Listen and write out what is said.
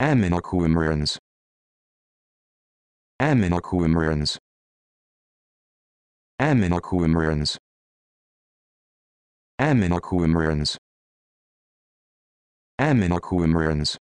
Aminocumarins. Aminocumarins. Aminocumarins. Aminocumarins. Aminocumarins.